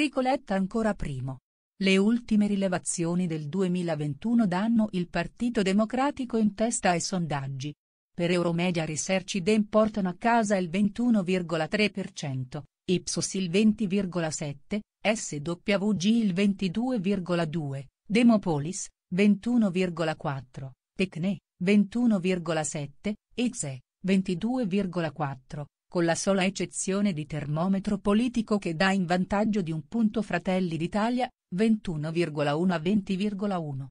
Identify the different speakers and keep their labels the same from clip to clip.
Speaker 1: Enrico Letta ancora primo. Le ultime rilevazioni del 2021 danno il Partito Democratico in testa ai sondaggi. Per Euromedia Research Dem portano a casa il 21,3%, Ipsos il 20,7%, SWG il 22,2%, Demopolis, 21,4%, Tecne, 21,7%, Exe, 22,4%, con la sola eccezione di termometro politico che dà in vantaggio di un punto Fratelli d'Italia, 21,1 a 20,1.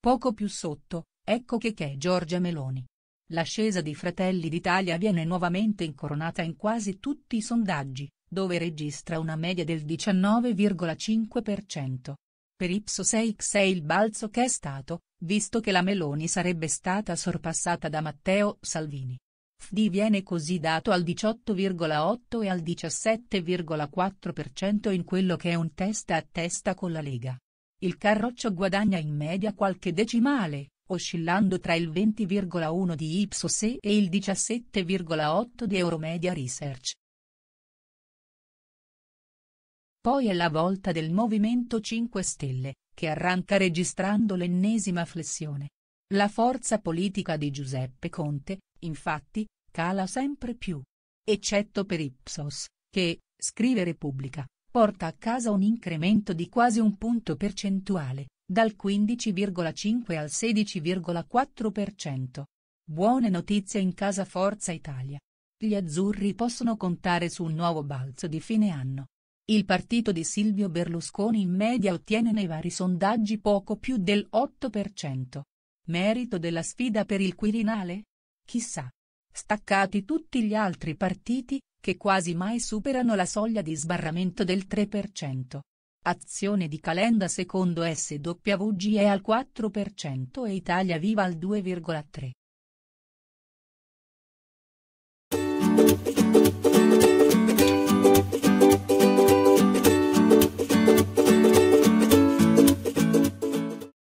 Speaker 1: Poco più sotto, ecco che che è Giorgia Meloni. L'ascesa di Fratelli d'Italia viene nuovamente incoronata in quasi tutti i sondaggi, dove registra una media del 19,5% per Ipsos X è il balzo che è stato, visto che la Meloni sarebbe stata sorpassata da Matteo Salvini. FD viene così dato al 18,8 e al 17,4% in quello che è un testa a testa con la Lega. Il Carroccio guadagna in media qualche decimale, oscillando tra il 20,1 di Ipsos e il 17,8 di Euromedia Research. Poi è la volta del Movimento 5 Stelle, che arranca registrando l'ennesima flessione. La forza politica di Giuseppe Conte, infatti, cala sempre più. Eccetto per Ipsos, che, scrive Repubblica, porta a casa un incremento di quasi un punto percentuale, dal 15,5 al 16,4%. Buone notizie in casa Forza Italia. Gli azzurri possono contare su un nuovo balzo di fine anno. Il partito di Silvio Berlusconi in media ottiene nei vari sondaggi poco più del 8%. Merito della sfida per il Quirinale? Chissà. Staccati tutti gli altri partiti, che quasi mai superano la soglia di sbarramento del 3%. Azione di Calenda secondo SWG è al 4% e Italia Viva al 2,3%.